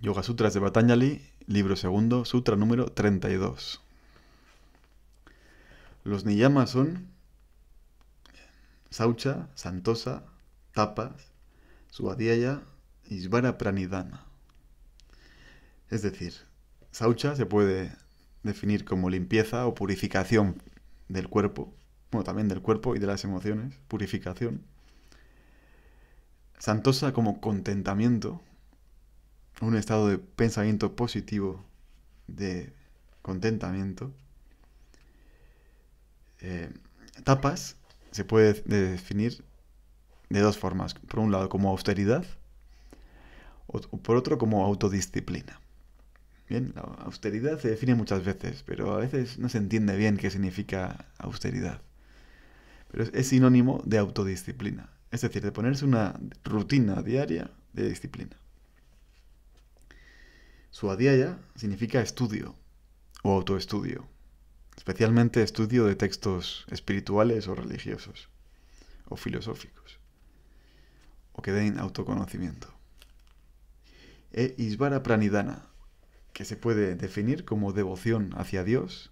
Yoga Sutras de Patanjali, libro segundo, sutra número 32. Los niyamas son saucha, santosa, tapas, Suadiaya y svara Pranidana. Es decir, saucha se puede definir como limpieza o purificación del cuerpo, bueno, también del cuerpo y de las emociones, purificación. Santosa como contentamiento, un estado de pensamiento positivo, de contentamiento. Eh, tapas se puede definir de dos formas. Por un lado como austeridad o por otro como autodisciplina. Bien, la austeridad se define muchas veces, pero a veces no se entiende bien qué significa austeridad. Pero es sinónimo de autodisciplina, es decir, de ponerse una rutina diaria de disciplina. Suadhyaya significa estudio o autoestudio, especialmente estudio de textos espirituales o religiosos o filosóficos, o que den autoconocimiento. E Isvara Pranidhana, que se puede definir como devoción hacia Dios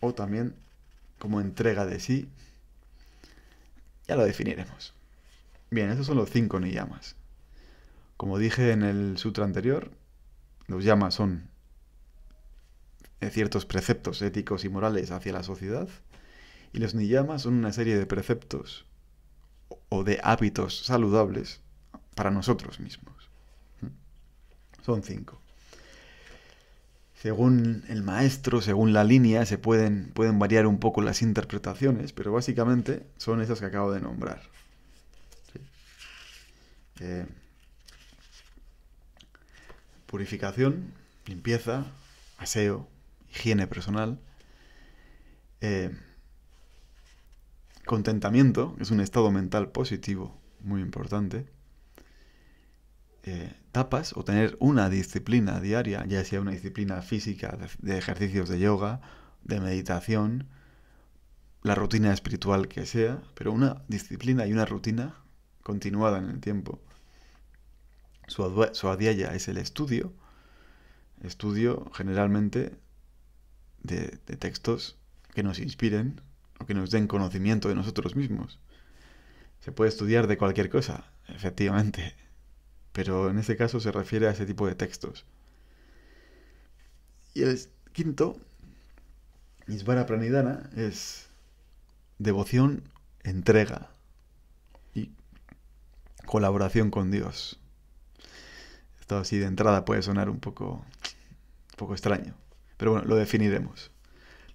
o también como entrega de sí. Ya lo definiremos. Bien, esos son los cinco niyamas. Como dije en el sutra anterior, los yamas son eh, ciertos preceptos éticos y morales hacia la sociedad, y los niyamas son una serie de preceptos o de hábitos saludables para nosotros mismos. ¿Mm? Son cinco. Según el maestro, según la línea, se pueden, pueden variar un poco las interpretaciones, pero básicamente son esas que acabo de nombrar. ¿Sí? Eh, purificación, limpieza, aseo, higiene personal, eh, contentamiento, es un estado mental positivo muy importante, eh, tapas o tener una disciplina diaria, ya sea una disciplina física de ejercicios de yoga, de meditación, la rutina espiritual que sea, pero una disciplina y una rutina continuada en el tiempo su, adiaya es el estudio, estudio generalmente de, textos que nos inspiren o que nos den conocimiento de nosotros mismos. Se puede estudiar de cualquier cosa, efectivamente, pero en este caso se refiere a ese tipo de textos. Y el quinto, Isvara Pranidana, es devoción, entrega y colaboración con Dios así de entrada puede sonar un poco, un poco extraño. Pero bueno, lo definiremos.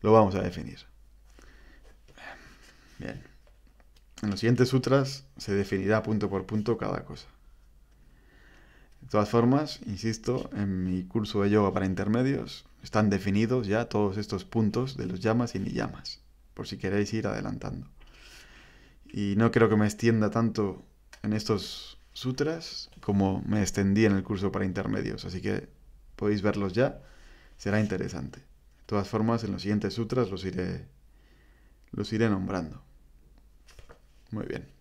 Lo vamos a definir. Bien. En los siguientes sutras se definirá punto por punto cada cosa. De todas formas, insisto, en mi curso de yoga para intermedios están definidos ya todos estos puntos de los llamas y ni llamas, por si queréis ir adelantando. Y no creo que me extienda tanto en estos sutras como me extendí en el curso para intermedios, así que podéis verlos ya, será interesante. De todas formas, en los siguientes sutras los iré, los iré nombrando. Muy bien.